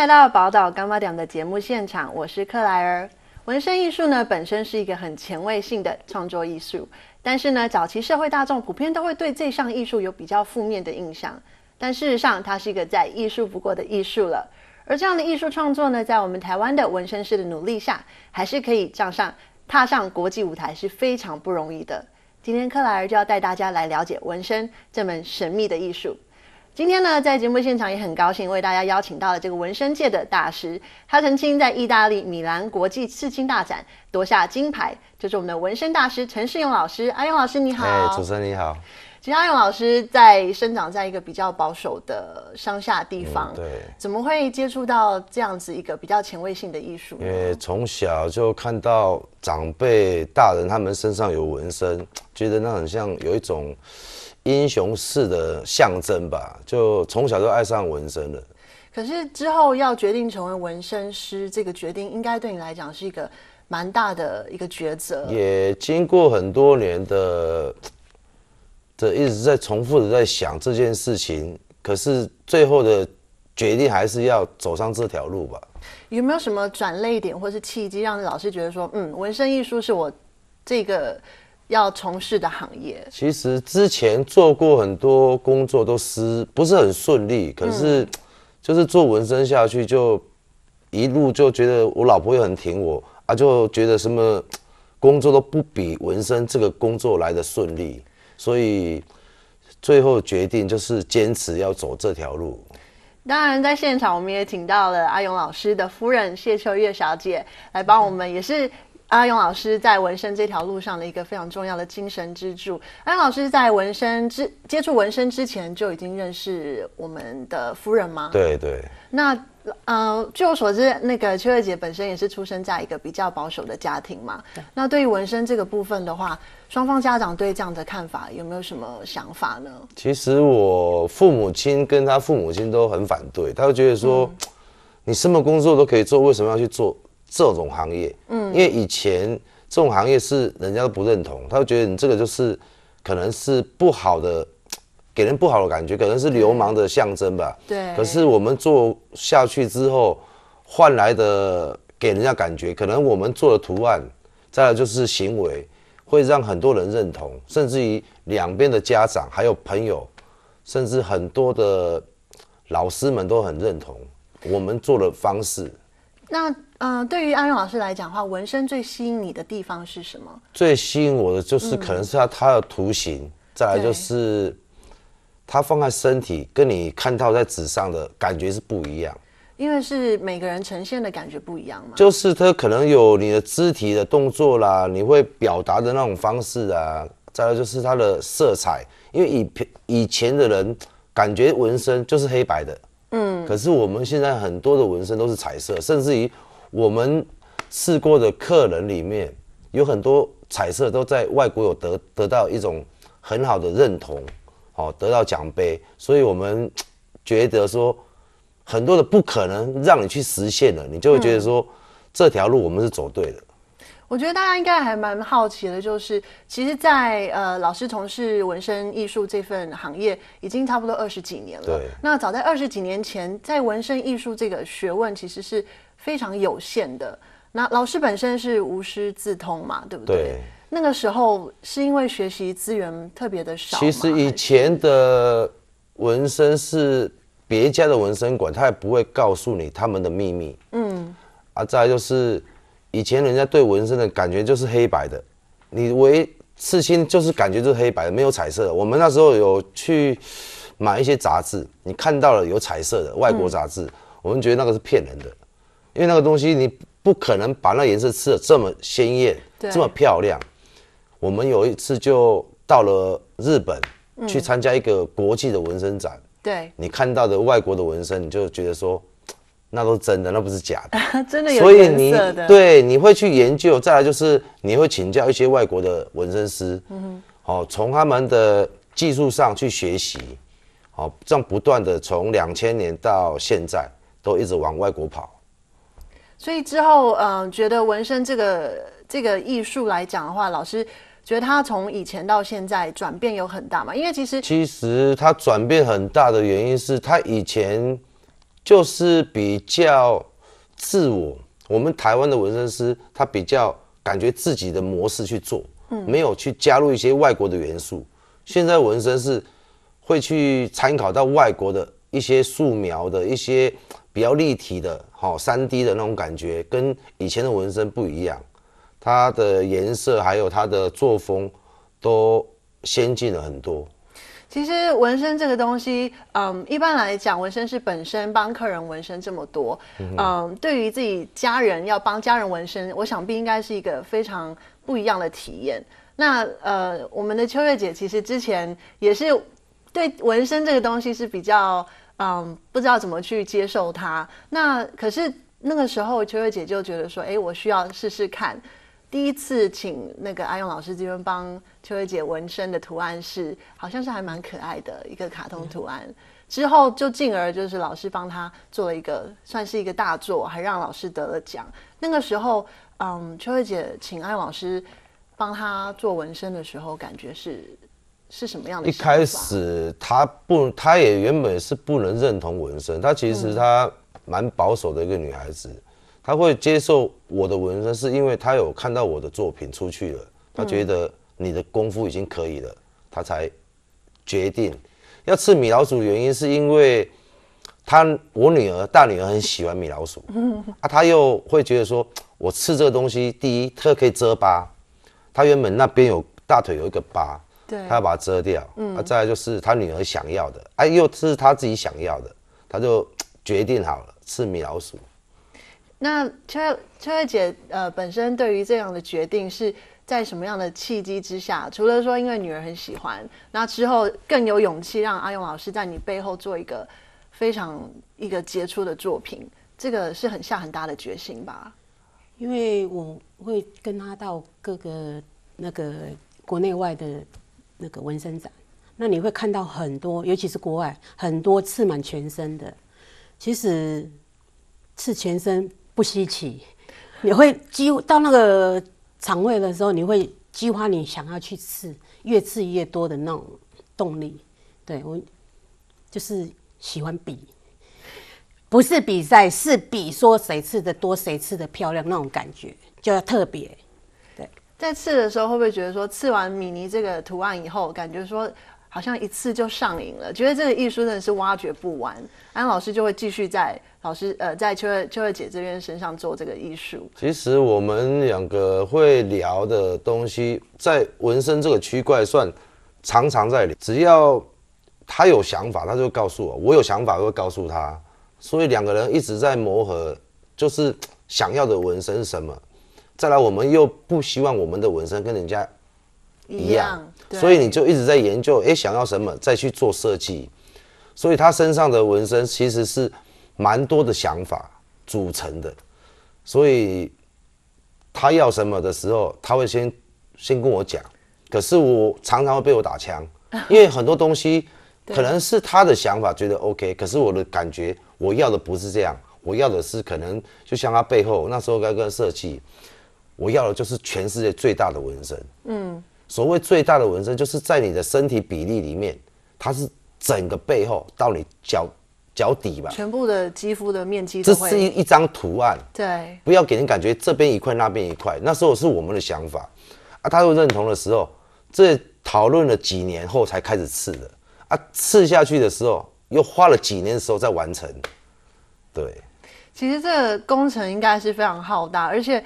来到宝岛干妈点的节目现场，我是克莱尔。纹身艺术呢，本身是一个很前卫性的创作艺术，但是呢，早期社会大众普遍都会对这项艺术有比较负面的印象。但事实上，它是一个再艺术不过的艺术了。而这样的艺术创作呢，在我们台湾的纹身师的努力下，还是可以站上踏上国际舞台是非常不容易的。今天克莱尔就要带大家来了解纹身这门神秘的艺术。今天呢，在节目现场也很高兴为大家邀请到了这个纹身界的大师，他曾经在意大利米兰国际刺青大展夺下金牌，就是我们的纹身大师陈世勇老师。阿勇老师你好，主持人你好。其实阿勇老师在生长在一个比较保守的乡下地方，对，怎么会接触到这样子一个比较前卫性的艺术因为从小就看到长辈、大人他们身上有纹身，觉得那很像有一种。英雄式的象征吧，就从小就爱上纹身了。可是之后要决定成为纹身师，这个决定应该对你来讲是一个蛮大的一个抉择。也经过很多年的，这一直在重复的在想这件事情。可是最后的决定还是要走上这条路吧？有没有什么转泪点或是契机，让老师觉得说，嗯，纹身艺术是我这个？要从事的行业，其实之前做过很多工作，都是不是很顺利。可是，就是做纹身下去，就一路就觉得我老婆又很挺我啊，就觉得什么工作都不比纹身这个工作来的顺利，所以最后决定就是坚持要走这条路。当然，在现场我们也请到了阿勇老师的夫人谢秋月小姐来帮我们，也是。阿勇老师在纹身这条路上的一个非常重要的精神支柱。阿勇老师在纹身之接触纹身之前就已经认识我们的夫人吗？对对。那呃，据我所知，那个秋月姐本身也是出生在一个比较保守的家庭嘛。那对于纹身这个部分的话，双方家长对这样的看法有没有什么想法呢？其实我父母亲跟他父母亲都很反对，他会觉得说，你什么工作都可以做，为什么要去做？这种行业，嗯，因为以前这种行业是人家都不认同，他会觉得你这个就是，可能是不好的，给人不好的感觉，可能是流氓的象征吧。对。可是我们做下去之后，换来的给人家感觉，可能我们做的图案，再来就是行为，会让很多人认同，甚至于两边的家长、还有朋友，甚至很多的老师们都很认同我们做的方式。那呃，对于安荣老师来讲的话，纹身最吸引你的地方是什么？最吸引我的就是可能是它它的图形，再来就是它放在身体跟你看到在纸上的感觉是不一样，因为是每个人呈现的感觉不一样嘛。就是它可能有你的肢体的动作啦，你会表达的那种方式啊，再来就是它的色彩，因为以以前的人感觉纹身就是黑白的。嗯，可是我们现在很多的纹身都是彩色，甚至于我们试过的客人里面有很多彩色都在外国有得得到一种很好的认同，好得到奖杯，所以我们觉得说很多的不可能让你去实现了，你就会觉得说这条路我们是走对的。我觉得大家应该还蛮好奇的，就是其实，在呃，老师从事纹身艺术这份行业已经差不多二十几年了。对。那早在二十几年前，在纹身艺术这个学问其实是非常有限的。那老师本身是无师自通嘛，对不对？对。那个时候是因为学习资源特别的少。其实以前的纹身是别家的纹身馆，他也不会告诉你他们的秘密。嗯。啊，再就是。以前人家对纹身的感觉就是黑白的，你为刺青就是感觉就是黑白，的，没有彩色。我们那时候有去买一些杂志，你看到了有彩色的外国杂志，我们觉得那个是骗人的，因为那个东西你不可能把那颜色刺得这么鲜艳、这么漂亮。我们有一次就到了日本去参加一个国际的纹身展，对，你看到的外国的纹身，你就觉得说。那都是真的，那不是假的，真的。所以你对你会去研究，再来就是你会请教一些外国的纹身师，嗯，好，从他们的技术上去学习，哦，这样不断的从两千年到现在都一直往外国跑。所以之后，嗯，觉得纹身这个这个艺术来讲的话，老师觉得他从以前到现在转变有很大嘛，因为其实其实他转变很大的原因是他以前。就是比较自我，我们台湾的纹身师他比较感觉自己的模式去做，没有去加入一些外国的元素。现在纹身是会去参考到外国的一些素描的一些比较立体的、好三 D 的那种感觉，跟以前的纹身不一样，它的颜色还有它的作风都先进了很多。其实纹身这个东西，嗯，一般来讲，纹身是本身帮客人纹身这么多，嗯，对于自己家人要帮家人纹身，我想必应该是一个非常不一样的体验。那呃，我们的秋月姐其实之前也是对纹身这个东西是比较，嗯，不知道怎么去接受它。那可是那个时候秋月姐就觉得说，哎，我需要试试看。第一次请那个阿勇老师这边帮秋月姐纹身的图案是，好像是还蛮可爱的一个卡通图案。之后就进而就是老师帮她做了一个算是一个大作，还让老师得了奖。那个时候，嗯，秋月姐请阿勇老师帮她做纹身的时候，感觉是是什么样的？一开始她不，她也原本是不能认同纹身，她其实她蛮保守的一个女孩子。他会接受我的纹身，是因为他有看到我的作品出去了，他觉得你的功夫已经可以了，他才决定要吃米老鼠。原因是因为他我女儿大女儿很喜欢米老鼠，啊，他又会觉得说，我吃这个东西，第一特可以遮疤，他原本那边有大腿有一个疤，对，他要把它遮掉，嗯，再来就是他女儿想要的，哎，又是他自己想要的，他就决定好了吃米老鼠。那秋秋慧姐，呃，本身对于这样的决定是在什么样的契机之下？除了说因为女儿很喜欢，那之后更有勇气让阿勇老师在你背后做一个非常一个杰出的作品，这个是很下很大的决心吧？因为我会跟他到各个那个国内外的那个纹身展，那你会看到很多，尤其是国外很多刺满全身的，其实刺全身。不稀奇，你会激到那个肠胃的时候，你会激发你想要去吃，越吃越多的那种动力。对我就是喜欢比，不是比赛，是比说谁吃的多，谁吃的漂亮那种感觉，就要特别。对，在吃的时候会不会觉得说，吃完米妮这个图案以后，感觉说好像一次就上瘾了，觉得这个艺术真的是挖掘不完。安老师就会继续在。老师，呃，在秋月秋月姐这边身上做这个艺术。其实我们两个会聊的东西，在纹身这个区块算常常在聊。只要他有想法，他就告诉我；我有想法，会告诉他。所以两个人一直在磨合，就是想要的纹身是什么。再来，我们又不希望我们的纹身跟人家一样，所以你就一直在研究，哎，想要什么，再去做设计。所以他身上的纹身其实是。蛮多的想法组成的，所以他要什么的时候，他会先先跟我讲。可是我常常会被我打枪，因为很多东西可能是他的想法觉得 OK，可是我的感觉我要的不是这样，我要的是可能就像他背后那时候该跟设计，我要的就是全世界最大的纹身。嗯，所谓最大的纹身，就是在你的身体比例里面，它是整个背后到你脚。脚底吧，全部的肌肤的面积，这是一一张图案，对，不要给人感觉这边一块，那边一块。那时候是我们的想法，啊，他又认同的时候，这讨论了几年后才开始刺的，啊，刺下去的时候又花了几年的时候再完成，对，其实这个工程应该是非常浩大，而且。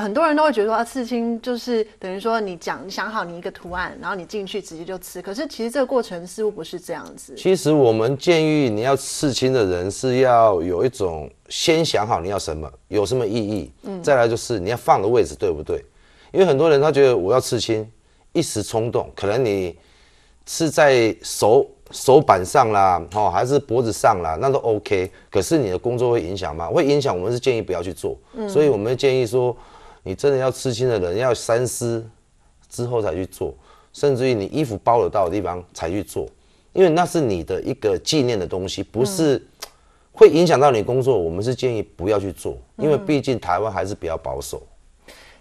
很多人都会觉得说刺青就是等于说你讲你想好你一个图案，然后你进去直接就刺。可是其实这个过程似乎不是这样子。其实我们建议你要刺青的人是要有一种先想好你要什么，有什么意义。嗯，再来就是你要放的位置对不对？因为很多人他觉得我要刺青，一时冲动，可能你刺在手手板上啦，哦，还是脖子上啦，那都 OK。可是你的工作会影响吗？会影响，我们是建议不要去做。嗯，所以我们建议说。你真的要刺青的人要三思之后才去做，甚至于你衣服包得到的地方才去做，因为那是你的一个纪念的东西，不是会影响到你工作。我们是建议不要去做，因为毕竟台湾还是比较保守。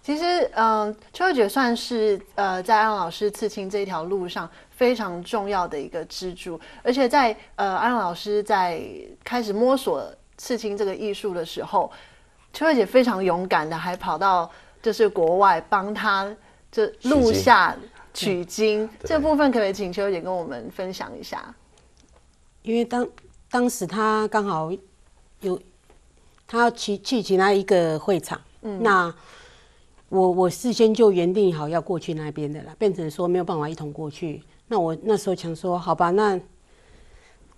其实，嗯，秋姐算是呃在安老师刺青这条路上非常重要的一个支柱，而且在呃安老师在开始摸索刺青这个艺术的时候。秋月姐非常勇敢的，还跑到就是国外帮他就录下取经这部分，可不可以请秋月姐跟我们分享一下？因为当当时他刚好有他去去其他一个会场，嗯，那我我事先就原定好要过去那边的啦，变成说没有办法一同过去，那我那时候想说，好吧，那。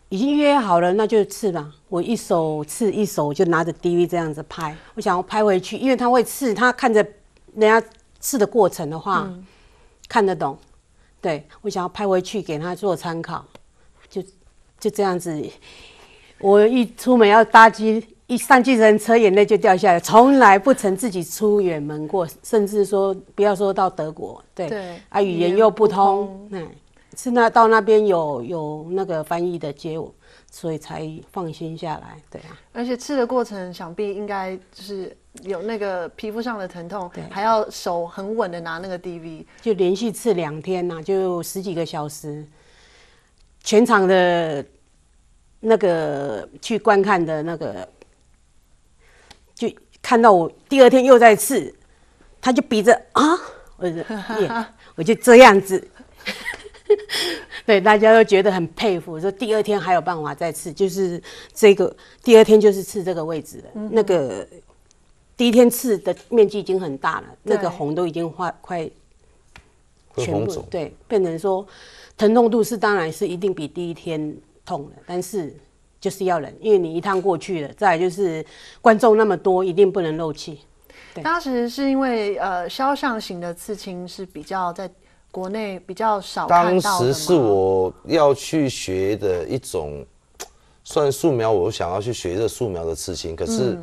已经约好了，那就刺吧。我一手刺，一手就拿着 DV 这样子拍。我想要拍回去，因为他会刺，他看着人家刺的过程的话，看得懂。对我想要拍回去给他做参考，就就这样子。我一出门要搭机，一上计程车眼泪就掉下来。从来不曾自己出远门过，甚至说不要说到德国，对，啊，语言又不通，嗯。是那到那边有有那个翻译的接我，所以才放心下来。对啊，而且刺的过程想必应该就是有那个皮肤上的疼痛，对，还要手很稳的拿那个 D V，就连续刺两天呐，就十几个小时。全场的那个去观看的那个，就看到我第二天又在刺，他就比着啊，我就，我就这样子。对，大家都觉得很佩服。说第二天还有办法再刺，就是这个第二天就是刺这个位置了。那个第一天刺的面积已经很大了，那个红都已经化快，全部对变成说疼痛度是，当然是一定比第一天痛了，但是就是要忍，因为你一趟过去了，再就是观众那么多，一定不能漏气。当时是因为呃，肖像型的刺青是比较在。国内比较少。当时是我要去学的一种，算素描。我想要去学这素描的事情，可是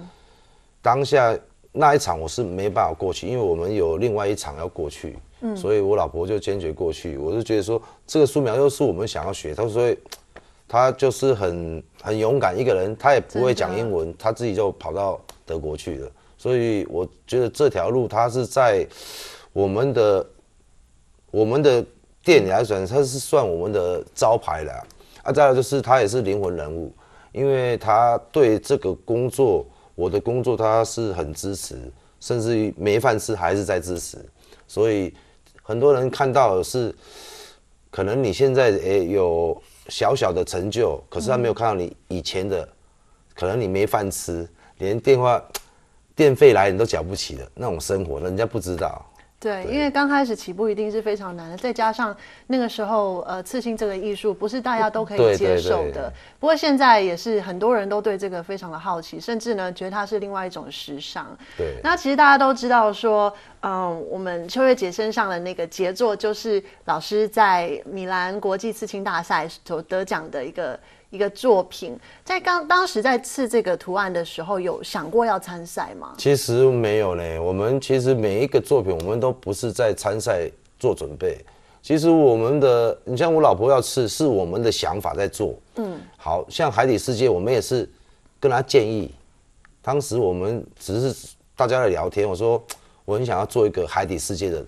当下那一场我是没办法过去，因为我们有另外一场要过去，所以，我老婆就坚决过去。我就觉得说，这个素描又是我们想要学，她说，所以他就是很很勇敢一个人，他也不会讲英文，他自己就跑到德国去了。所以，我觉得这条路他是在我们的。我们的店你来讲，他是算我们的招牌了啊。再有就是他也是灵魂人物，因为他对这个工作，我的工作他是很支持，甚至于没饭吃还是在支持。所以很多人看到的是，可能你现在诶有小小的成就，可是他没有看到你以前的，可能你没饭吃，连电话电费来你都缴不起了那种生活，人家不知道。对，因为刚开始起步一定是非常难的，再加上那个时候，呃，刺青这个艺术不是大家都可以接受的。不过现在也是很多人都对这个非常的好奇，甚至呢，觉得它是另外一种时尚。对，那其实大家都知道说，嗯，我们秋月姐身上的那个杰作，就是老师在米兰国际刺青大赛所得奖的一个。一个作品，在刚当时在刺这个图案的时候，有想过要参赛吗？其实没有嘞，我们其实每一个作品，我们都不是在参赛做准备。其实我们的，你像我老婆要刺，是我们的想法在做。嗯，好像海底世界，我们也是跟他建议。当时我们只是大家在聊天，我说我很想要做一个海底世界的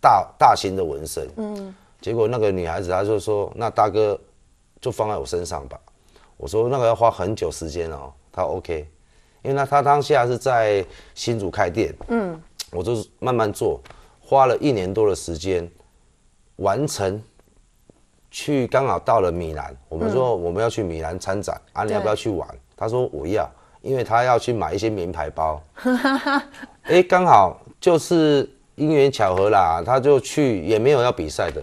大大型的纹身。嗯，结果那个女孩子她就说：“那大哥。”就放在我身上吧。我说那个要花很久时间哦。他 OK，因为那他当下是在新竹开店，嗯，我就慢慢做，花了一年多的时间完成。去刚好到了米兰，我们说我们要去米兰参展，啊，你要不要去玩？他说我要，因为他要去买一些名牌包。哎，刚好就是因缘巧合啦，他就去也没有要比赛的，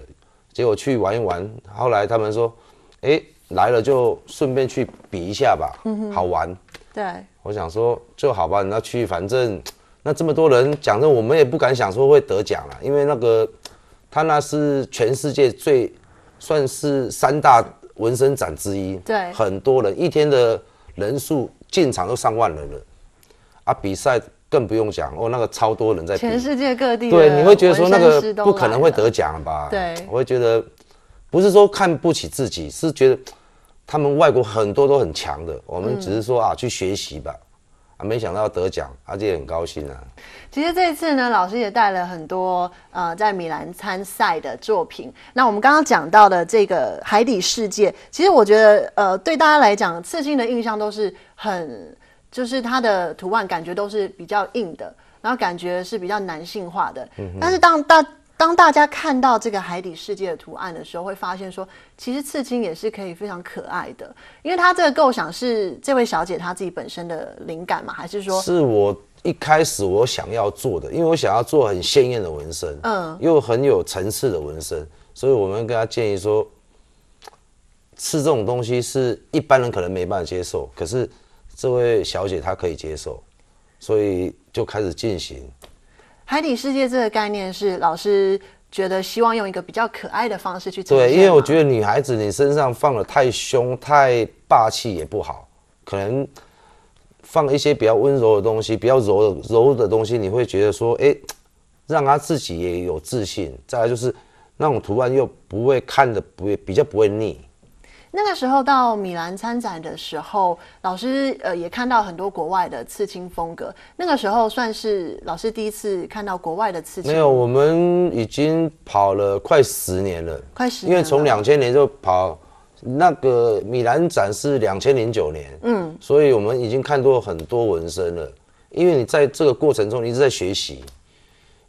结果去玩一玩。后来他们说。哎，来了就顺便去比一下吧，好玩。对，我想说就好吧，那去反正 那这么多人，讲真，我们也不敢想说会得奖了，因为那个他那是全世界最算是三大纹身展之一，对，很多人一天的人数进场都上万人了，啊，比赛更不用讲哦，那个超多人在，全世界各地，对，你会觉得说那个不可能会得奖吧？对，我会觉得。不是说看不起自己，是觉得他们外国很多都很强的，我们只是说啊去学习吧，啊没想到得奖，而且很高兴啊。其实这次呢，老师也带了很多呃在米兰参赛的作品。那我们刚刚讲到的这个海底世界，其实我觉得呃对大家来讲，刺青的印象都是很就是它的图案感觉都是比较硬的，然后感觉是比较男性化的。但是当大当大家看到这个海底世界的图案的时候，会发现说，其实刺青也是可以非常可爱的。因为它这个构想是这位小姐她自己本身的灵感嘛，还是说？是我一开始我想要做的，因为我想要做很鲜艳的纹身，嗯，又很有层次的纹身，所以我们跟她建议说，刺这种东西是一般人可能没办法接受，可是这位小姐她可以接受，所以就开始进行。海底世界这个概念是老师觉得希望用一个比较可爱的方式去呈现。对，因为我觉得女孩子你身上放的太凶太霸气也不好，可能放一些比较温柔的东西，比较柔柔的东西，你会觉得说，哎，让她自己也有自信。再来就是那种图案又不会看的不比较不会腻。那个时候到米兰参展的时候，老师呃也看到很多国外的刺青风格。那个时候算是老师第一次看到国外的刺青。没有，我们已经跑了快十年了，快十，年，因为从两千年就跑那个米兰展是两千零九年，嗯，所以我们已经看过很多纹身了。因为你在这个过程中一直在学习，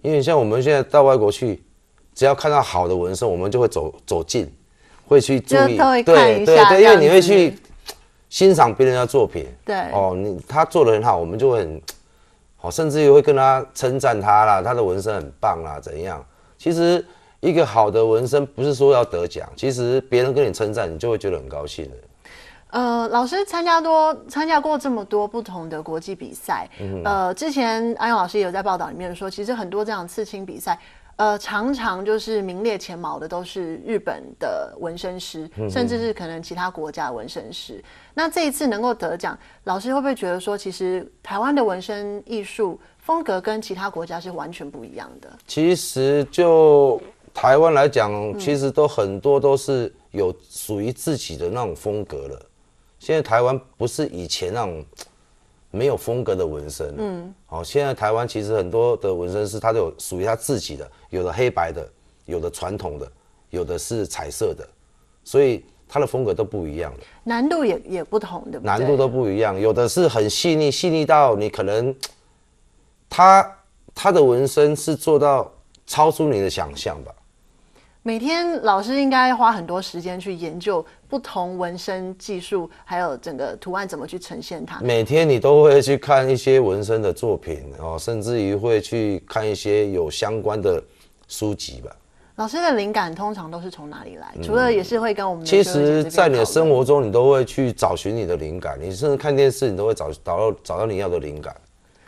因为像我们现在到外国去，只要看到好的纹身，我们就会走走近。会去注意，对对对，因为你会去欣赏别人的作品。对哦，你他做的很好，我们就很好，甚至于会跟他称赞他啦，他的纹身很棒啦，怎样？其实一个好的纹身不是说要得奖，其实别人跟你称赞，你就会觉得很高兴的。呃，老师参加多参加过这么多不同的国际比赛，呃，之前阿勇老师也有在报道里面说，其实很多这样的刺青比赛。呃，常常就是名列前茅的都是日本的纹身师，甚至是可能其他国家的纹身师。那这一次能够得奖，老师会不会觉得说，其实台湾的纹身艺术风格跟其他国家是完全不一样的？其实就台湾来讲，其实都很多都是有属于自己的那种风格了。现在台湾不是以前那种。没有风格的纹身，嗯，好，现在台湾其实很多的纹身师，他都有属于他自己的，有的黑白的，有的传统的，有的是彩色的，所以他的风格都不一样的，难度也也不同的，难度都不一样，有的是很细腻，细腻到你可能他他的纹身是做到超出你的想象吧。每天老师应该花很多时间去研究不同纹身技术，还有整个图案怎么去呈现它。每天你都会去看一些纹身的作品，哦，甚至于会去看一些有相关的书籍吧。老师的灵感通常都是从哪里来？除了也是会跟我们。其实，在你的生活中，你都会去找寻你的灵感。你甚至看电视，你都会找找到找到你要的灵感。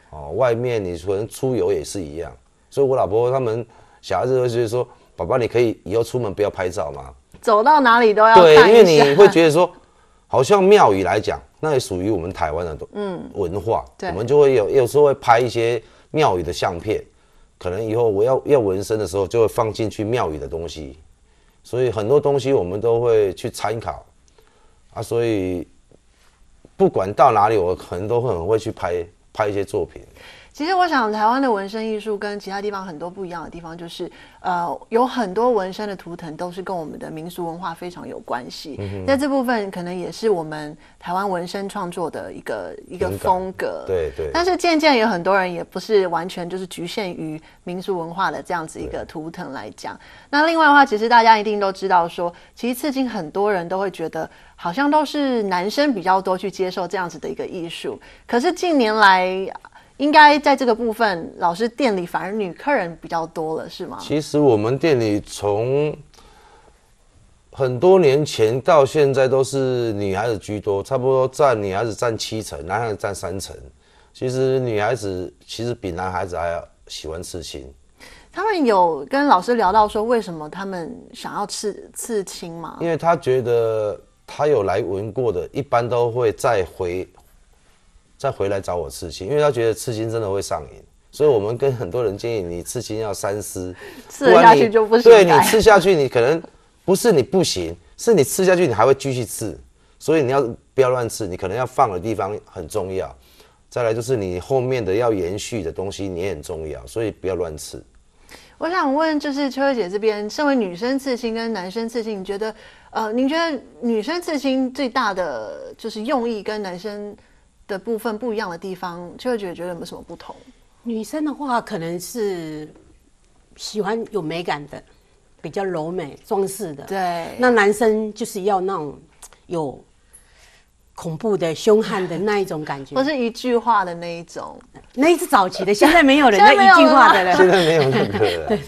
哦，外面你可能出游也是一样。所以我老婆他们小孩子觉得说。宝宝，你可以以后出门不要拍照吗？走到哪里都要。对，因为你会觉得说，好像庙宇来讲，那也属于我们台湾的 嗯文化。对，我们就会有有时候会拍一些庙宇的相片，可能以后我要要纹身的时候，就会放进去庙宇的东西。所以很多东西我们都会去参考啊，所以不管到哪里，我可能都会很会去拍拍一些作品。其实我想，台湾的纹身艺术跟其他地方很多不一样的地方，就是呃，有很多纹身的图腾都是跟我们的民俗文化非常有关系。那这部分可能也是我们台湾纹身创作的一个一个风格。对对。但是渐渐有很多人也不是完全就是局限于民俗文化的这样子一个图腾来讲。那另外的话，其实大家一定都知道，说其实刺青很多人都会觉得，好像都是男生比较多去接受这样子的一个艺术。可是近年来。应该在这个部分，老师店里反而女客人比较多了，是吗？其实我们店里从很多年前到现在都是女孩子居多，差不多占女孩子占七成，男孩子占三成。其实女孩子其实比男孩子还要喜欢刺青。他们有跟老师聊到说，为什么他们想要刺刺青吗？因为他觉得他有来纹过的一般都会再回。再回来找我刺青，因为他觉得刺青真的会上瘾，所以我们跟很多人建议，你刺青要三思，刺下去就不行。对你刺下去，你可能不是你不行，是你刺下去你还会继续刺，所以你要不要乱刺？你可能要放的地方很重要，再来就是你后面的要延续的东西你也很重要，所以不要乱刺。我想问，就是秋姐这边，身为女生刺青跟男生刺青，你觉得呃，您觉得女生刺青最大的就是用意跟男生？的部分不一样的地方，就会觉得觉得有什么不同。女生的话，可能是喜欢有美感的，比较柔美、装饰的。对。那男生就是要那种有恐怖的、凶悍的那一种感觉，不是一句话的那一种。那一次早期的，现在没有了，那一句话的了，现在没有那个了。对。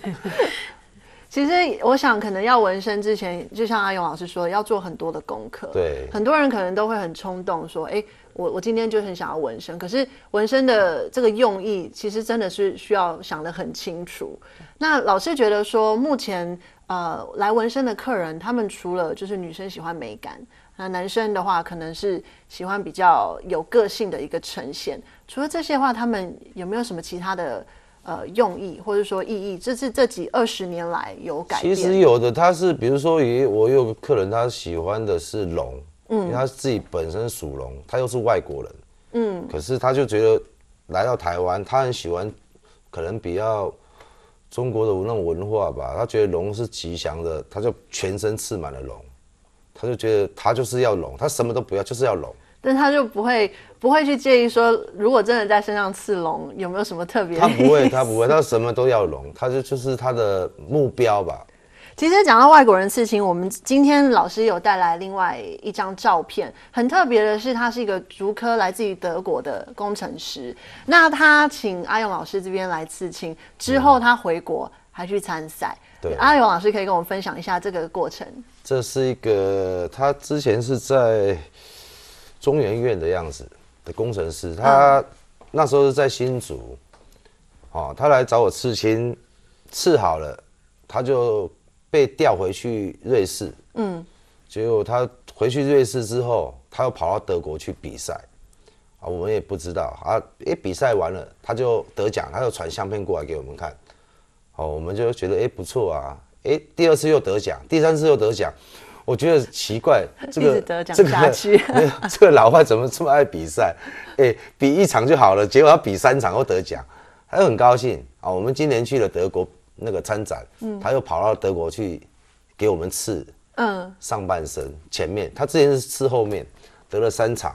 其实我想，可能要纹身之前，就像阿勇老师说，要做很多的功课。对。很多人可能都会很冲动说：“哎。”我我今天就很想要纹身，可是纹身的这个用意其实真的是需要想得很清楚。那老师觉得说，目前呃来纹身的客人，他们除了就是女生喜欢美感，那男生的话可能是喜欢比较有个性的一个呈现。除了这些话，他们有没有什么其他的呃用意或者说意义？这是这几二十年来有改变？其实有的，他是比如说也我有个客人，他喜欢的是龙。因为他自己本身属龙，他又是外国人，嗯，可是他就觉得来到台湾，他很喜欢，可能比较中国的那种文化吧。他觉得龙是吉祥的，他就全身刺满了龙，他就觉得他就是要龙，他什么都不要，就是要龙。但他就不会不会去介意说，如果真的在身上刺龙，有没有什么特别？他不会，他不会，他什么都要龙，他就就是他的目标吧。其实讲到外国人刺青，我们今天老师有带来另外一张照片，很特别的是，他是一个竹科来自于德国的工程师。那他请阿勇老师这边来刺青之后，他回国还去参赛。对，阿勇老师可以跟我们分享一下这个过程。这是一个他之前是在中原院的样子的工程师，他那时候是在新竹。哦，他来找我刺青，刺好了，他就。被调回去瑞士，嗯，结果他回去瑞士之后，他又跑到德国去比赛，啊，我们也不知道啊，哎，比赛完了他就得奖，他就传相片过来给我们看，哦，我们就觉得哎不错啊，哎，第二次又得奖，第三次又得奖，我觉得奇怪，这个这个 这个老外怎么这么爱比赛？哎，比一场就好了，结果他比三场又得奖，他很高兴啊。我们今年去了德国。那个参展，他又跑到德国去给我们刺，嗯，上半身前面，他之前是刺后面，得了三场。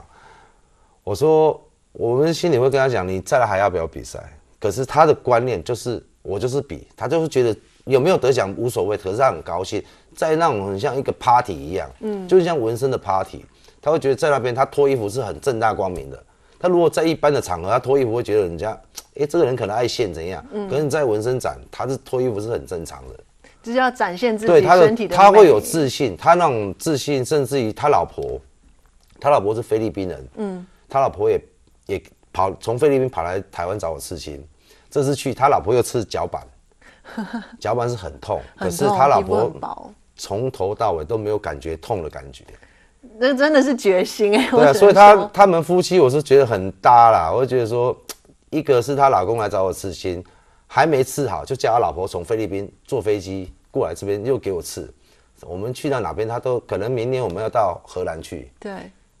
我说，我们心里会跟他讲，你再来还要不要比赛？可是他的观念就是，我就是比，他就是觉得有没有得奖无所谓，可是他很高兴，在那种很像一个 party 一样，嗯，就是像纹身的 party，他会觉得在那边他脱衣服是很正大光明的。他如果在一般的场合，他脱衣服会觉得人家，哎，这个人可能爱现怎样？可是你在纹身展，他是脱衣服是很正常的，就是要展现自己身体的魅力。他会有自信，他那种自信，甚至于他老婆，他老婆是菲律宾人，嗯，他老婆也也跑从菲律宾跑来台湾找我刺青。这次去，他老婆又刺脚板，脚板是很痛，可是他老婆从头到尾都没有感觉痛的感觉。那真的是决心哎，对啊，所以他他们夫妻我是觉得很搭啦，我就觉得说，一个是她老公来找我刺青，还没刺好就叫他老婆从菲律宾坐飞机过来这边又给我刺，我们去到哪边他都可能明年我们要到荷兰去，对，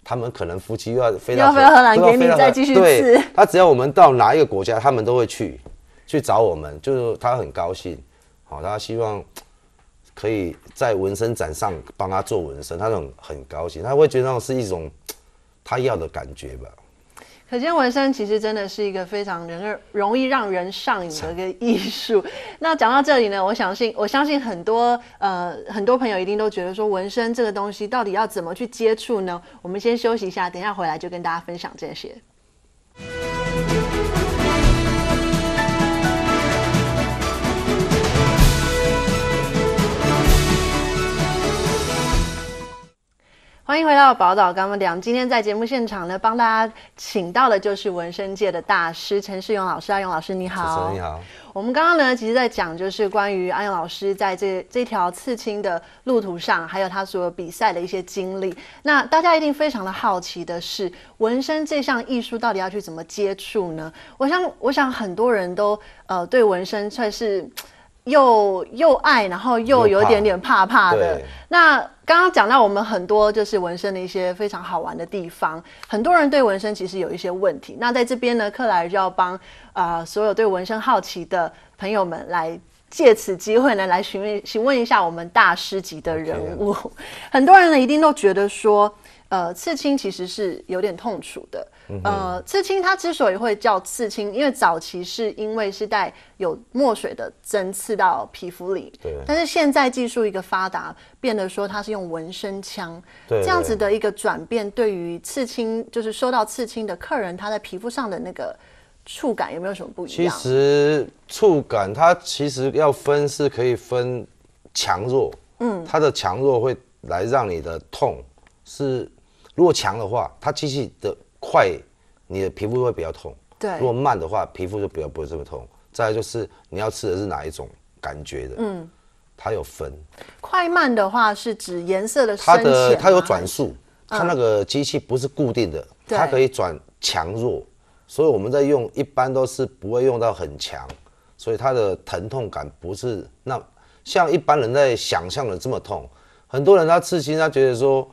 他们可能夫妻又要飞到荷兰给你再继续刺，他只要我们到哪一个国家，他们都会去去找我们，就是他很高兴，好，他希望。可以在纹身展上帮他做纹身，他那种很高兴，他会觉得那是一种他要的感觉吧。可见纹身其实真的是一个非常容容易让人上瘾的一个艺术。那讲到这里呢，我相信我相信很多呃很多朋友一定都觉得说纹身这个东西到底要怎么去接触呢？我们先休息一下，等一下回来就跟大家分享这些。欢迎回到宝岛刚妈讲。今天在节目现场呢，帮大家请到的就是纹身界的大师陈世勇老师。阿勇老师，你好。你好。我们刚刚呢，其实在讲就是关于阿勇老师在这这条刺青的路途上，还有他所有比赛的一些经历。那大家一定非常的好奇的是，纹身这项艺术到底要去怎么接触呢？我想，我想很多人都呃对纹身算是。又又爱，然后又有一点点怕怕的。那刚刚讲到我们很多就是纹身的一些非常好玩的地方，很多人对纹身其实有一些问题。那在这边呢，克莱就要帮啊所有对纹身好奇的朋友们来借此机会呢来询问询问一下我们大师级的人物。很多人呢一定都觉得说。呃，刺青其实是有点痛楚的。呃，刺青它之所以会叫刺青，因为早期是因为是带有墨水的针刺到皮肤里。对。但是现在技术一个发达，变得说它是用纹身枪。对。这样子的一个转变，对于刺青，就是收到刺青的客人，他在皮肤上的那个触感有没有什么不一样？其实触感它其实要分是可以分强弱。嗯。它的强弱会来让你的痛是。如果强的话，它机器的快，你的皮肤会比较痛；对，如果慢的话，皮肤就比较不会这么痛。再来就是你要吃的是哪一种感觉的，嗯，它有分快慢的话，是指颜色的它的它有转速，它那个机器不是固定的，它可以转强弱，所以我们在用一般都是不会用到很强，所以它的疼痛感不是那像一般人在想象的这么痛。很多人他刺青，他觉得说。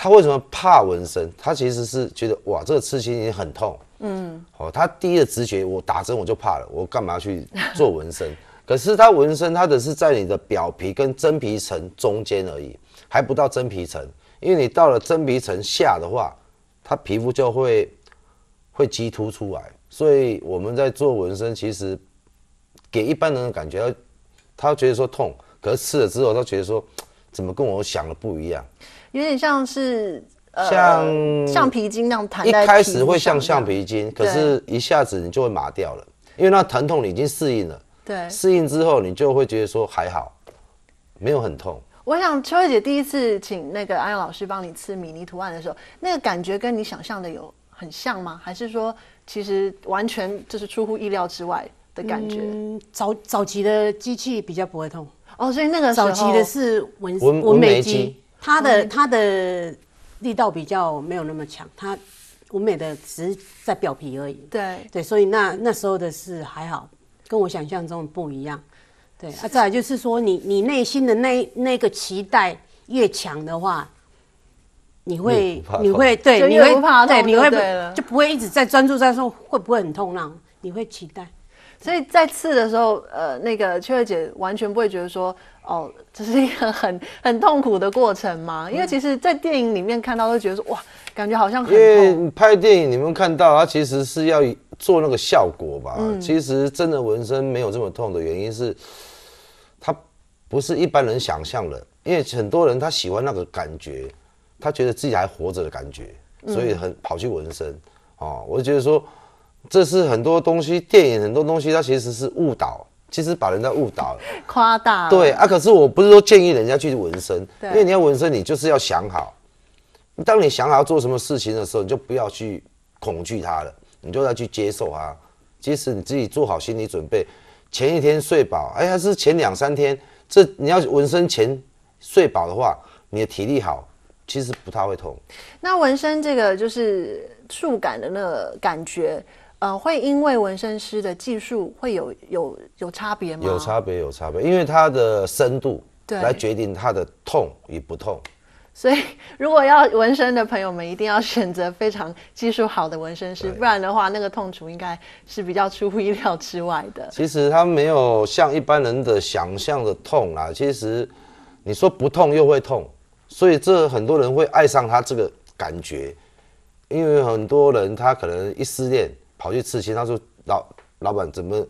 他为什么怕纹身？他其实是觉得哇，这个刺青已经很痛。嗯，好，他第一的直觉，我打针我就怕了，我干嘛去做纹身？可是他纹身，他只是在你的表皮跟真皮层中间而已，还不到真皮层。因为你到了真皮层下的话，他皮肤就会会突出来。所以我们在做纹身，其实给一般人的感觉，他觉得说痛，可是刺了之后，他觉得说怎么跟我想的不一样？有点像是，像橡皮筋那样弹。一开始会像橡皮筋，可是一下子你就会麻掉了，因为那疼痛你已经适应了。对，适应之后你就会觉得说还好，没有很痛。我想秋月姐第一次请那个安阳老师帮你吃米尼图案的时候，那个感觉跟你想象的有很像吗？还是说其实完全就是出乎意料之外的感觉？早早期的机器比较不会痛哦，所以那个早期的是纹纹美机。他的他的力道比较没有那么强，他完美的只是在表皮而已。对对，所以那那时候的是还好，跟我想象中不一样。对，啊，再来就是说，你你内心的那那个期待越强的话，你会你会对你会对你会就不会一直在专注在说会不会很痛呢？你会期待，所以在刺的时候，呃，那个秋月姐完全不会觉得说。哦，这是一个很很痛苦的过程嘛？因为其实，在电影里面看到，都觉得说，哇，感觉好像很因为拍电影，你们看到它其实是要做那个效果吧？其实真的纹身没有这么痛的原因是，他不是一般人想象的。因为很多人他喜欢那个感觉，他觉得自己还活着的感觉，所以很跑去纹身。哦，我就觉得说，这是很多东西，电影很多东西，它其实是误导。其实把人家误导了，夸大。对啊，可是我不是说建议人家去纹身，因为你要纹身，你就是要想好。当你想好要做什么事情的时候，你就不要去恐惧它了，你就要去接受它。即使你自己做好心理准备，前一天睡饱，哎，还是前两三天，这你要纹身前睡饱的话，你的体力好，其实不太会痛。那纹身这个就是触感的那个感觉。呃，会因为纹身师的技术会有有有差别吗？有差别，有差别，因为它的深度来决定它的痛与不痛。所以，如果要纹身的朋友们，一定要选择非常技术好的纹身师，不然的话，那个痛楚应该是比较出乎意料之外的。其实它没有像一般人的想象的痛啊。其实你说不痛又会痛，所以这很多人会爱上它这个感觉，因为很多人他可能一失恋。跑去刺青，他说老老板怎么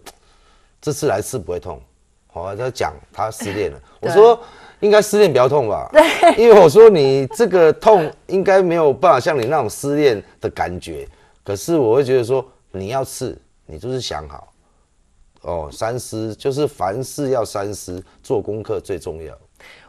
这次来刺不会痛？好，他讲他失恋了，我说应该失恋比较痛吧，因为我说你这个痛应该没有办法像你那种失恋的感觉，可是我会觉得说你要刺，你就是想好哦，三思，就是凡事要三思，做功课最重要。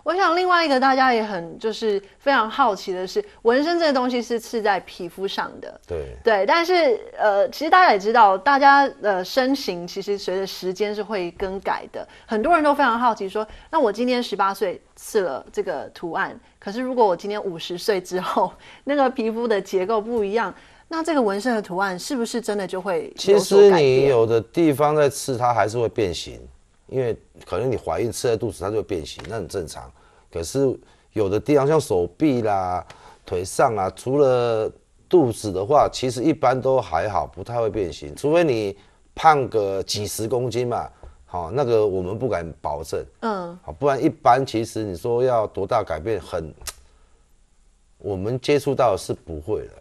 我想另外一个大家也很就是非常好奇的是，纹身这个东西是刺在皮肤上的，对对，但是呃，其实大家也知道，大家的身形其实随着时间是会更改的。很多人都非常好奇说，那我今天十八岁刺了这个图案，可是如果我今天五十岁之后，那个皮肤的结构不一样，那这个纹身的图案是不是真的就会其实你有的地方在刺，它还是会变形。因为可能你怀孕吃在肚子，它就会变形，那很正常。可是有的地方像手臂啦、腿上啊，除了肚子的话，其实一般都还好，不太会变形。除非你胖个几十公斤嘛，好，那个我们不敢保证。嗯，好，不然一般其实你说要多大改变，很，我们接触到是不会的。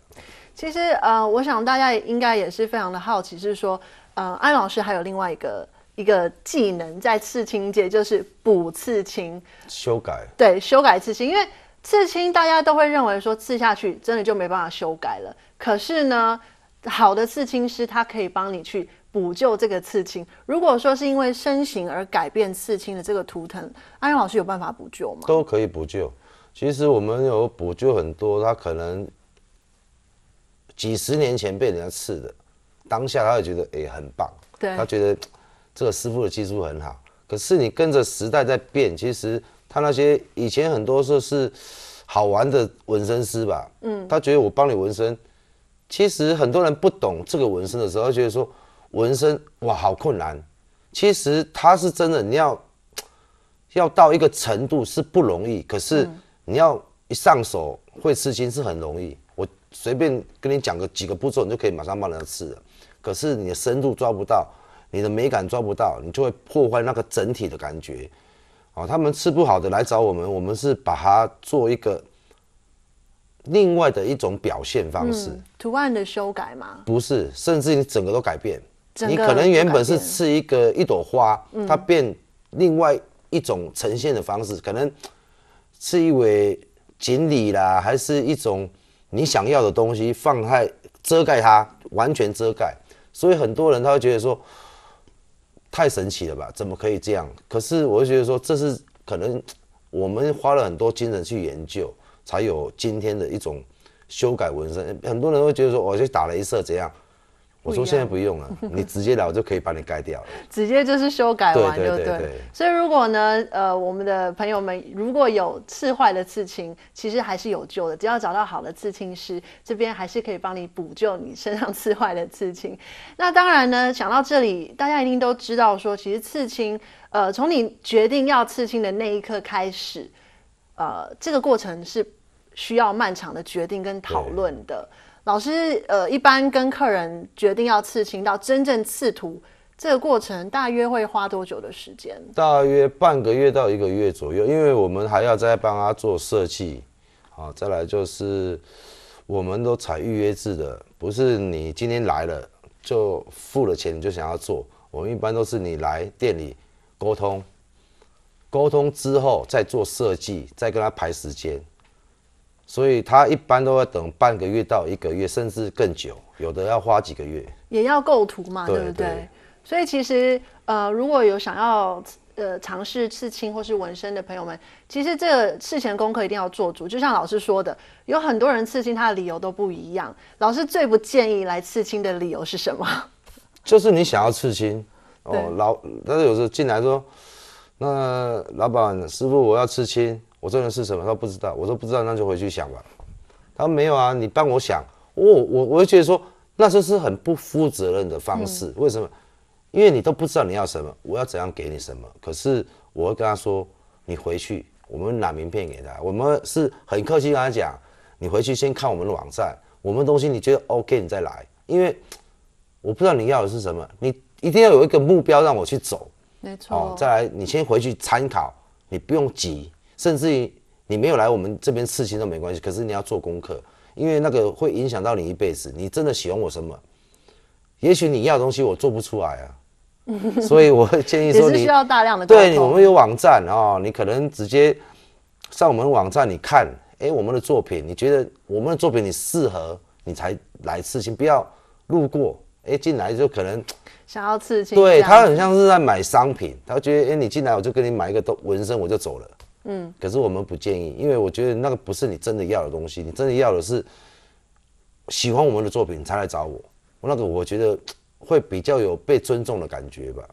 其实呃，我想大家应该也是非常的好奇，是说，呃，安老师还有另外一个。一个技能在刺青界就是补刺青，修改对，修改刺青，因为刺青大家都会认为说刺下去真的就没办法修改了。可是呢，好的刺青师他可以帮你去补救这个刺青。如果说是因为身形而改变刺青的这个图腾，安老师有办法补救吗？都可以补救。其实我们有补救很多，他可能几十年前被人家刺的，当下他会觉得哎很棒，对他觉得。这个师傅的技术很好，可是你跟着时代在变。其实他那些以前很多时候是好玩的纹身师吧？嗯，他觉得我帮你纹身，其实很多人不懂这个纹身的时候，觉得说纹身哇好困难。其实他是真的，你要要到一个程度是不容易。可是你要一上手会刺青是很容易，我随便跟你讲个几个步骤，你就可以马上帮人家刺了。可是你的深度抓不到。你的美感抓不到，你就会破坏那个整体的感觉。哦，他们吃不好的来找我们，我们是把它做一个另外的一种表现方式，图案的修改吗？不是，甚至你整个都改变。你可能原本是吃一个一朵花，它变另外一种呈现的方式，可能是一尾锦鲤啦，还是一种你想要的东西，放在遮盖它，完全遮盖。所以很多人他会觉得说。太神奇了吧？怎么可以这样？可是我就觉得说，这是可能我们花了很多精神去研究，才有今天的一种修改纹身。很多人会觉得说，我去打了一怎样？我说现在不用了，你直接来我就可以把你盖掉了。直接就是修改完就对。所以如果呢，呃，我们的朋友们如果有刺坏的刺青，其实还是有救的，只要找到好的刺青师，这边还是可以帮你补救你身上刺坏的刺青。那当然呢，想到这里，大家一定都知道说，其实刺青，呃，从你决定要刺青的那一刻开始，呃，这个过程是需要漫长的决定跟讨论的。老师，呃，一般跟客人决定要刺青到真正刺图这个过程，大约会花多久的时间？大约半个月到一个月左右，因为我们还要再帮他做设计，啊，再来就是我们都采预约制的，不是你今天来了就付了钱就想要做，我们一般都是你来店里沟通，沟通之后再做设计，再跟他排时间。所以他一般都要等半个月到一个月，甚至更久，有的要花几个月。也要构图嘛，对不对？所以其实呃，如果有想要呃尝试刺青或是纹身的朋友们，其实这个事前功课一定要做足。就像老师说的，有很多人刺青，他的理由都不一样。老师最不建议来刺青的理由是什么？就是你想要刺青哦，老，但是有时候进来说，那老板师傅，我要刺青。我真的是什么？他不知道，我说不知道，那就回去想吧。他说没有啊，你帮我想。我我我就觉得说，那这是很不负责任的方式。为什么？因为你都不知道你要什么，我要怎样给你什么。可是我跟他说，你回去，我们拿名片给他，我们是很客气跟他讲，你回去先看我们的网站，我们的东西你觉得 OK，你再来。因为我不知道你要的是什么，你一定要有一个目标让我去走。没错。哦，再来，你先回去参考，你不用急。甚至于你没有来我们这边刺青都没关系，可是你要做功课，因为那个会影响到你一辈子。你真的喜欢我什么？也许你要东西我做不出来啊，所以我会建议说你 需要大量的。对我们有网站啊，你可能直接上我们网站你看，哎，我们的作品，你觉得我们的作品你适合你才来刺青，不要路过。哎，进来就可能想要刺青。对他很像是在买商品，他觉得哎，你进来我就给你买一个都纹身我就走了。嗯，可是我们不建议，因为我觉得那个不是你真的要的东西，你真的要的是喜欢我们的作品才来找我。那个我觉得会比较有被尊重的感觉吧。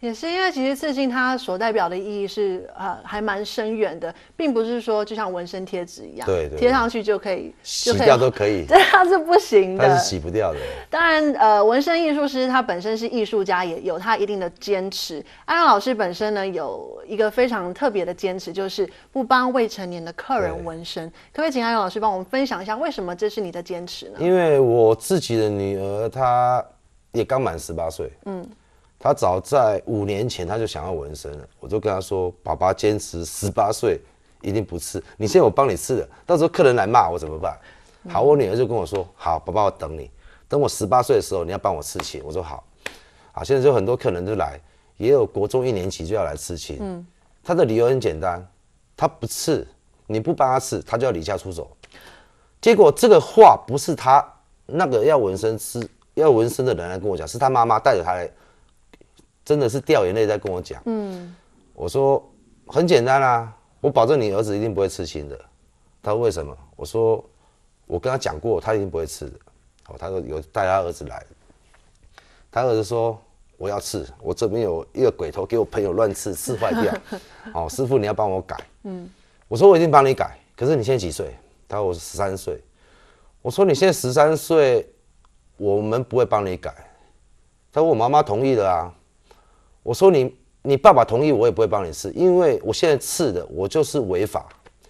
也是因为其实刺青它所代表的意义是呃还蛮深远的，并不是说就像纹身贴纸一样，对，贴上去就可以洗掉都可以，对它是不行的，它是洗不掉的。当然呃，纹身艺术师他本身是艺术家，也有他一定的坚持。安老师本身呢有一个非常特别的坚持，就是不帮未成年的客人纹身。可不可以请安老师帮我们分享一下，为什么这是你的坚持呢？因为我自己的女儿，她也刚满十八岁，嗯。他早在五年前他就想要纹身了，我就跟他说：“爸爸坚持十八岁一定不刺，你现在我帮你刺了，到时候客人来骂我怎么办？”好，我女儿就跟我说：“好，爸爸我等你，等我十八岁的时候你要帮我刺青。”我说：“好。”啊，现在就很多客人就来，也有国中一年级就要来刺青。嗯，他的理由很简单，他不刺，你不帮他刺，他就要离家出走。结果这个话不是他那个要纹身刺要纹身的人来跟我讲，是他妈妈带着他来。真的是掉眼泪在跟我讲，嗯，我说很简单啦，我保证你儿子一定不会吃腥的。他说为什么？我说我跟他讲过，他一定不会吃的。哦，他说有带他儿子来，他儿子说我要刺，我这边有一个鬼头给我朋友乱刺，刺坏掉。哦，师傅你要帮我改。嗯，我说我一定帮你改。可是你现在几岁？他说我十三岁。我说你现在十三岁，我们不会帮你改。他说我妈妈同意的啊。我说你，你爸爸同意，我也不会帮你刺，因为我现在刺的我就是违法。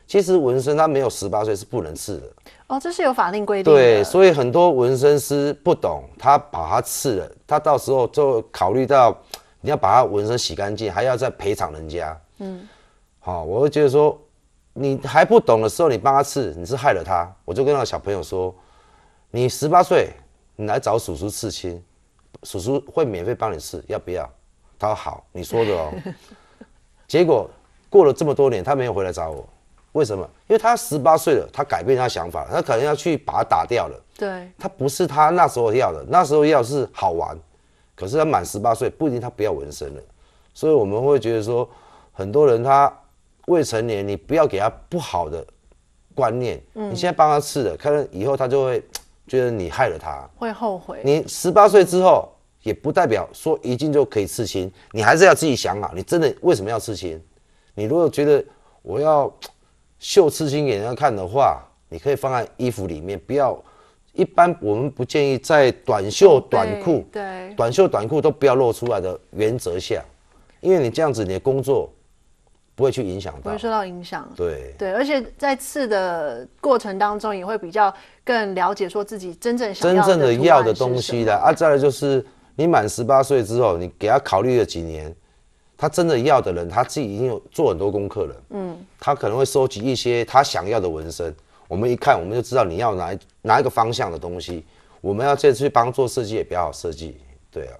其实纹身他没有十八岁是不能刺的，哦，这是有法令规定的。对，所以很多纹身师不懂，他把他刺了，他到时候就考虑到你要把他纹身洗干净，还要再赔偿人家。嗯，好，我会觉得说，你还不懂的时候你帮他刺，你是害了他。我就跟那个小朋友说，你十八岁，你来找叔叔刺青，叔叔会免费帮你刺，要不要？他说好，你说的哦。结果过了这么多年，他没有回来找我，为什么？因为他十八岁了，他改变他想法了，他可能要去把它打掉了。对，他不是他那时候要的，那时候要是好玩，可是他满十八岁不一定他不要纹身了，所以我们会觉得说，很多人他未成年，你不要给他不好的观念，你现在帮他刺了，可能以后他就会觉得你害了他，会后悔。你十八岁之后。也不代表说一进就可以刺青，你还是要自己想好，你真的为什么要刺青？你如果觉得我要秀刺青给人家看的话，你可以放在衣服里面，不要。一般我们不建议在短袖、短裤、对短袖、短裤都不要露出来的原则下，因为你这样子你的工作不会去影响，不会受到影响。对对，而且在刺的过程当中，也会比较更了解说自己真正想要真正的要的东西的。啊，再来就是。你满十八岁之后，你给他考虑了几年，他真的要的人，他自己已经有做很多功课了。嗯，他可能会收集一些他想要的纹身，我们一看我们就知道你要哪哪一个方向的东西，我们要次去帮做设计也比较好设计。对啊。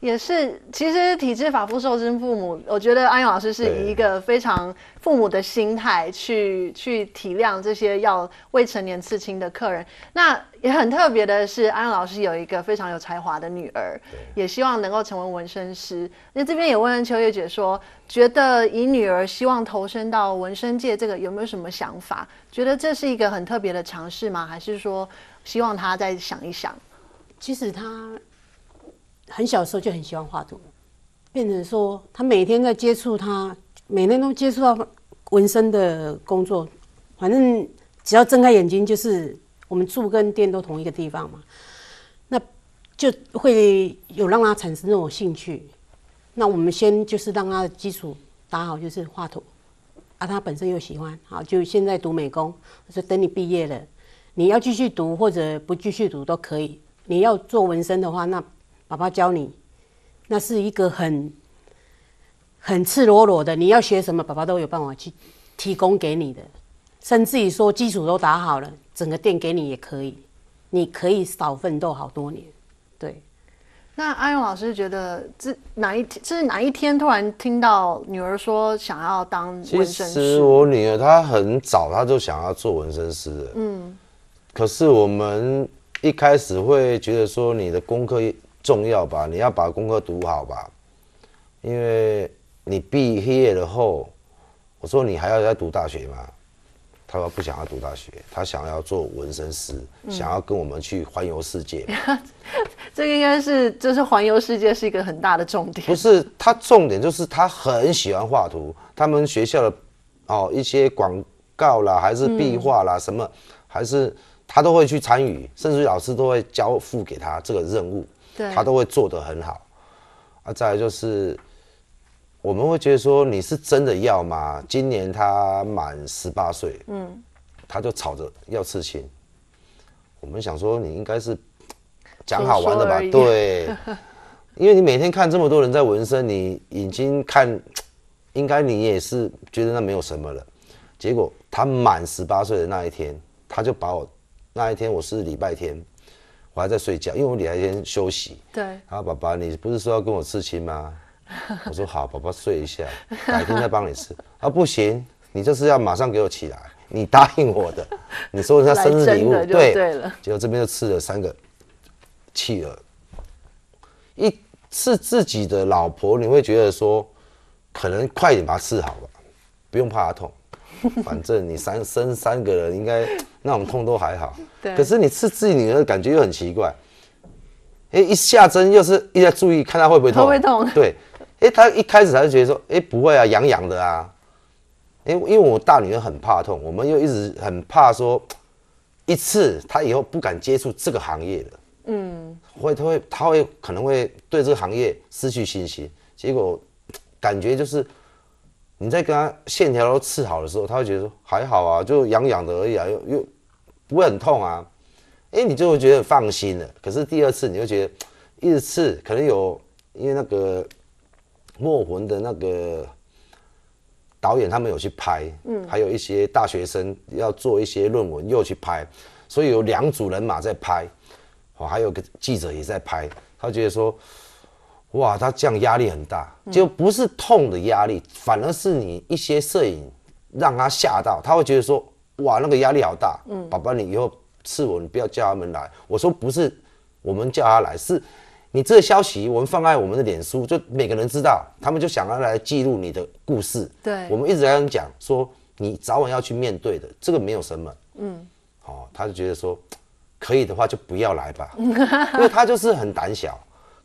也是，其实体质法不受之父母，我觉得安老师是以一个非常父母的心态去去体谅这些要未成年刺青的客人。那也很特别的是，安老师有一个非常有才华的女儿，也希望能够成为纹身师。那这边也问问秋月姐说，觉得以女儿希望投身到纹身界这个有没有什么想法？觉得这是一个很特别的尝试吗？还是说希望她再想一想？其实她。很小时候就很喜欢画图，变成说他每天在接触他，每天都接触到纹身的工作，反正只要睁开眼睛就是我们住跟店都同一个地方嘛，那就会有让他产生那种兴趣。那我们先就是让他的基础打好，就是画图，啊，他本身又喜欢，好，就现在读美工，我说等你毕业了，你要继续读或者不继续读都可以。你要做纹身的话，那爸爸教你，那是一个很很赤裸裸的。你要学什么，爸爸都有办法去提供给你的，甚至于说基础都打好了，整个店给你也可以，你可以少奋斗好多年。对。那阿勇老师觉得，这哪一天，这是哪一天，突然听到女儿说想要当纹身师？其实我女儿她很早，她就想要做纹身师。嗯。可是我们一开始会觉得说，你的功课。重要吧？你要把功课读好吧，因为你毕业了后，我说你还要再读大学吗？他说不想要读大学，他想要做纹身师，想要跟我们去环游世界。这个应该是，就是环游世界是一个很大的重点。不是他重点就是他很喜欢画图，他们学校的哦一些广告啦，还是壁画啦什么，还是他都会去参与，甚至老师都会交付给他这个任务。他都会做得很好，啊，再来就是，我们会觉得说你是真的要吗？今年他满十八岁，嗯，他就吵着要刺青，我们想说你应该是讲好玩的吧？对，因为你每天看这么多人在纹身，你已经看，应该你也是觉得那没有什么了。结果他满十八岁的那一天，他就把我那一天我是礼拜天。我还在睡觉，因为我礼拜天休息。对，然后爸爸，你不是说要跟我刺青吗？我说好，爸爸睡一下，改天再帮你刺。啊，不行，你这是要马上给我起来，你答应我的，你说一下生日礼物，对。结果这边就刺了三个，气了。一刺自己的老婆，你会觉得说，可能快点把它刺好吧，不用怕它痛。反正你三生三个人应该那种痛都还好，可是你刺自己女儿感觉又很奇怪，哎，一下针又是一下，注意看她会不会痛，会痛。对，哎，她一开始还是觉得说，哎，不会啊，痒痒的啊，因因为我大女儿很怕痛，我们又一直很怕说一次她以后不敢接触这个行业了，嗯，会会她会可能会对这个行业失去信心，结果感觉就是。你在跟他线条都刺好的时候，他会觉得说还好啊，就痒痒的而已啊，又又不会很痛啊，哎，你就会觉得放心了。可是第二次，你就觉得一直刺，可能有因为那个墨魂的那个导演他们有去拍，嗯，还有一些大学生要做一些论文又去拍，所以有两组人马在拍，哦，还有个记者也在拍，他觉得说。哇，他这样压力很大，就不是痛的压力，反而是你一些摄影让他吓到，他会觉得说，哇，那个压力好大。嗯，爸爸，你以后刺我，你不要叫他们来。我说不是，我们叫他来，是你这个消息我们放在我们的脸书，就每个人知道，他们就想要来记录你的故事。对，我们一直在讲说，你早晚要去面对的，这个没有什么。嗯，好，他就觉得说，可以的话就不要来吧，因为他就是很胆小。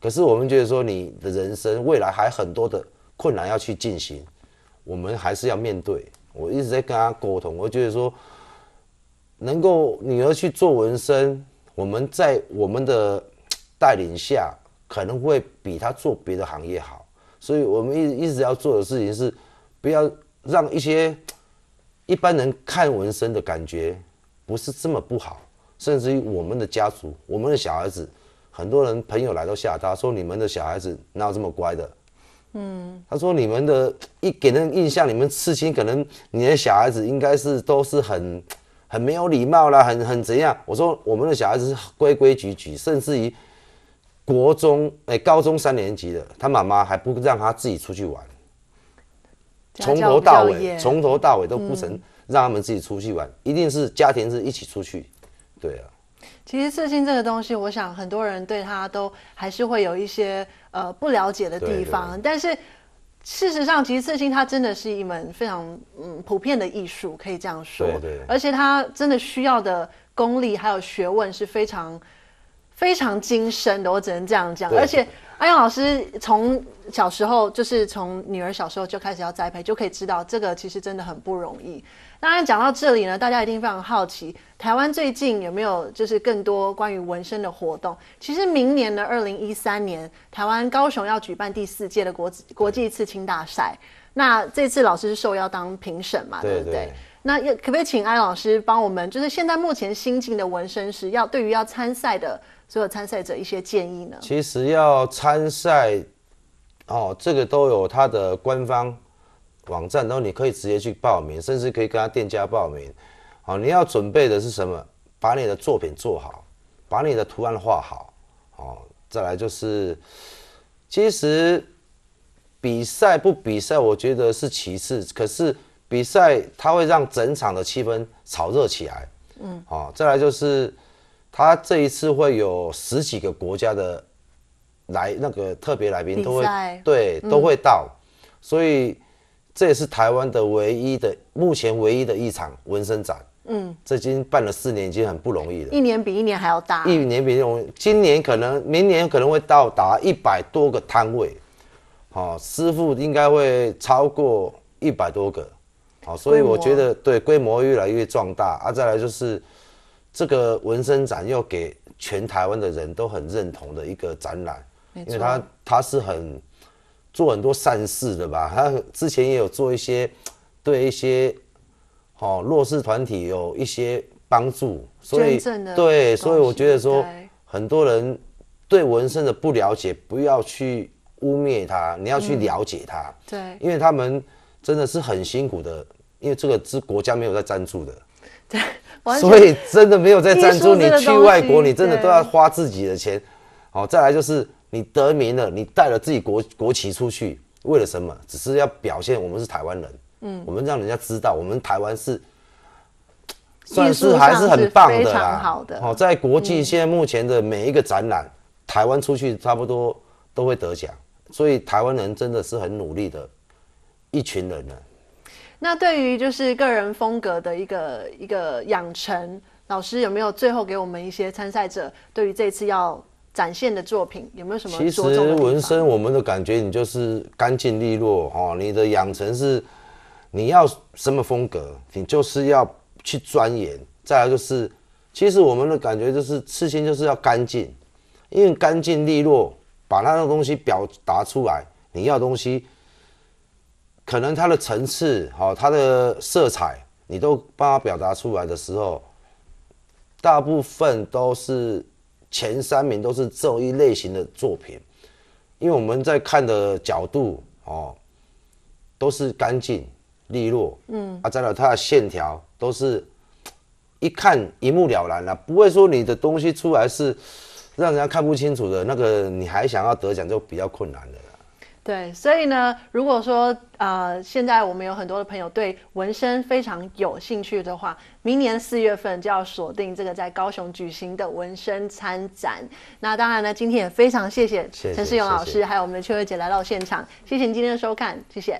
可是我们觉得说，你的人生未来还很多的困难要去进行，我们还是要面对。我一直在跟他沟通，我觉得说，能够女儿去做纹身，我们在我们的带领下，可能会比她做别的行业好。所以我们一一直要做的事情是，不要让一些一般人看纹身的感觉不是这么不好，甚至于我们的家族，我们的小孩子。很多人朋友来都吓他，说你们的小孩子哪有这么乖的？嗯，他说你们的一给人印象，你们刺青，可能你的小孩子应该是都是很很没有礼貌啦，很很怎样？我说我们的小孩子是规规矩矩，甚至于国中哎，高中三年级的，他妈妈还不让他自己出去玩，从头到尾，从头到尾都不曾让他们自己出去玩，一定是家庭是一起出去，对啊。其实刺青这个东西，我想很多人对它都还是会有一些呃不了解的地方。但是事实上，其实刺青它真的是一门非常嗯普遍的艺术，可以这样说。对对。而且它真的需要的功力还有学问是非常非常精深的，我只能这样讲。而且。安永老师从小时候，就是从女儿小时候就开始要栽培，就可以知道这个其实真的很不容易。当然讲到这里呢，大家一定非常好奇，台湾最近有没有就是更多关于纹身的活动？其实明年呢，二零一三年，台湾高雄要举办第四届的国国际刺青大赛。那这次老师是受邀当评审嘛，对不对？那可不可以请安老师帮我们，就是现在目前新进的纹身师，要对于要参赛的。所有参赛者一些建议呢？其实要参赛，哦，这个都有它的官方网站，然后你可以直接去报名，甚至可以跟他店家报名。好，你要准备的是什么？把你的作品做好，把你的图案画好。哦，再来就是，其实比赛不比赛，我觉得是其次。可是比赛它会让整场的气氛炒热起来。嗯，好，再来就是。他这一次会有十几个国家的来那个特别来宾都会对都会到，所以这也是台湾的唯一的目前唯一的一场纹身展。嗯，这已经办了四年，已经很不容易了。一年比一年还要大，一年比一年，今年可能明年可能会到达一百多个摊位，好，师傅应该会超过一百多个，好，所以我觉得对规模越来越壮大啊，再来就是。这个纹身展要给全台湾的人都很认同的一个展览，因为他他是很做很多善事的吧，他之前也有做一些对一些哦弱势团体有一些帮助，所以对，所以我觉得说很多人对纹身的不了解，不要去污蔑他，你要去了解他，对，因为他们真的是很辛苦的，因为这个是国家没有在赞助的。所以真的没有在赞助你去外国，你真的都要花自己的钱。好，再来就是你得名了，你带了自己国国旗出去，为了什么？只是要表现我们是台湾人。嗯，我们让人家知道我们台湾是算是还是很棒的啦。好的。哦，在国际现在目前的每一个展览，台湾出去差不多都会得奖，所以台湾人真的是很努力的一群人呢。那对于就是个人风格的一个一个养成，老师有没有最后给我们一些参赛者对于这次要展现的作品有没有什么？其实纹身我们的感觉，你就是干净利落哦。你的养成是你要什么风格，你就是要去钻研。再来就是，其实我们的感觉就是刺青就是要干净，因为干净利落把那个东西表达出来，你要东西。可能它的层次好，它的色彩你都帮他表达出来的时候，大部分都是前三名都是这一类型的作品，因为我们在看的角度哦，都是干净利落，嗯，啊，再来它的线条都是，一看一目了然了，不会说你的东西出来是让人家看不清楚的那个，你还想要得奖就比较困难了。对，所以呢，如果说呃，现在我们有很多的朋友对纹身非常有兴趣的话，明年四月份就要锁定这个在高雄举行的纹身参展。那当然呢，今天也非常谢谢陈世勇老师，还有我们的秋月姐来到现场，谢谢你今天的收看，谢谢。